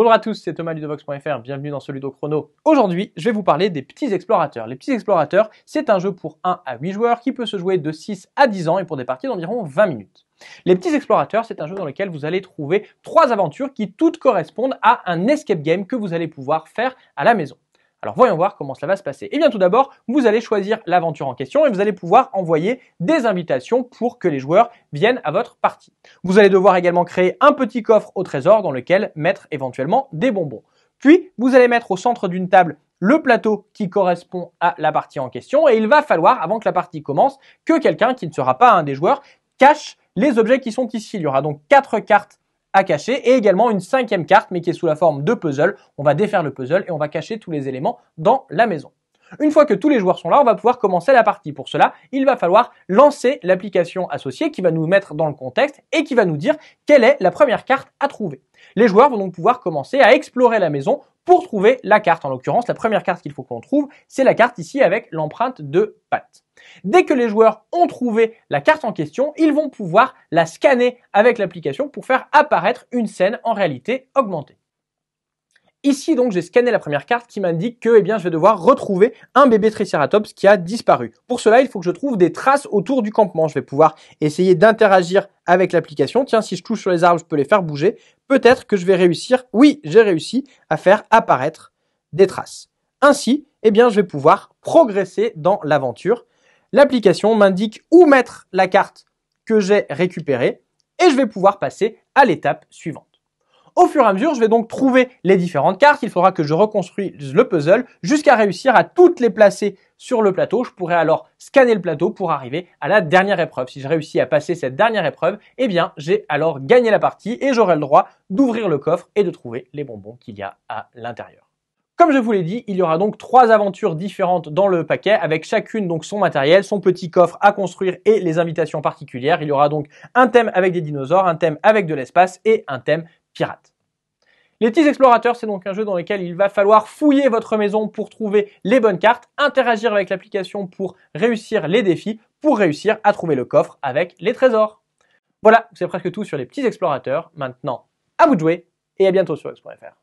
Bonjour à tous, c'est Thomas Ludovox.fr, bienvenue dans ce Ludo Chrono. Aujourd'hui, je vais vous parler des petits explorateurs. Les petits explorateurs, c'est un jeu pour 1 à 8 joueurs qui peut se jouer de 6 à 10 ans et pour des parties d'environ 20 minutes. Les petits explorateurs, c'est un jeu dans lequel vous allez trouver trois aventures qui toutes correspondent à un escape game que vous allez pouvoir faire à la maison. Alors voyons voir comment cela va se passer. Et eh bien tout d'abord, vous allez choisir l'aventure en question et vous allez pouvoir envoyer des invitations pour que les joueurs viennent à votre partie. Vous allez devoir également créer un petit coffre au trésor dans lequel mettre éventuellement des bonbons. Puis, vous allez mettre au centre d'une table le plateau qui correspond à la partie en question et il va falloir, avant que la partie commence, que quelqu'un qui ne sera pas un des joueurs cache les objets qui sont ici. Il y aura donc quatre cartes à cacher et également une cinquième carte mais qui est sous la forme de puzzle. On va défaire le puzzle et on va cacher tous les éléments dans la maison. Une fois que tous les joueurs sont là, on va pouvoir commencer la partie. Pour cela, il va falloir lancer l'application associée qui va nous mettre dans le contexte et qui va nous dire quelle est la première carte à trouver. Les joueurs vont donc pouvoir commencer à explorer la maison pour trouver la carte. En l'occurrence, la première carte qu'il faut qu'on trouve, c'est la carte ici avec l'empreinte de patte. Dès que les joueurs ont trouvé la carte en question, ils vont pouvoir la scanner avec l'application pour faire apparaître une scène en réalité augmentée. Ici donc j'ai scanné la première carte qui m'indique que eh bien, je vais devoir retrouver un bébé Triceratops qui a disparu. Pour cela il faut que je trouve des traces autour du campement. Je vais pouvoir essayer d'interagir avec l'application. Tiens si je touche sur les arbres je peux les faire bouger. Peut-être que je vais réussir. Oui j'ai réussi à faire apparaître des traces. Ainsi eh bien, je vais pouvoir progresser dans l'aventure. L'application m'indique où mettre la carte que j'ai récupérée et je vais pouvoir passer à l'étape suivante. Au fur et à mesure, je vais donc trouver les différentes cartes. Il faudra que je reconstruise le puzzle jusqu'à réussir à toutes les placer sur le plateau. Je pourrai alors scanner le plateau pour arriver à la dernière épreuve. Si je réussis à passer cette dernière épreuve, eh bien, j'ai alors gagné la partie et j'aurai le droit d'ouvrir le coffre et de trouver les bonbons qu'il y a à l'intérieur. Comme je vous l'ai dit, il y aura donc trois aventures différentes dans le paquet, avec chacune donc son matériel, son petit coffre à construire et les invitations particulières. Il y aura donc un thème avec des dinosaures, un thème avec de l'espace et un thème pirates. Les petits explorateurs, c'est donc un jeu dans lequel il va falloir fouiller votre maison pour trouver les bonnes cartes, interagir avec l'application pour réussir les défis, pour réussir à trouver le coffre avec les trésors. Voilà, c'est presque tout sur les petits explorateurs. Maintenant, à vous de jouer et à bientôt sur X.fr.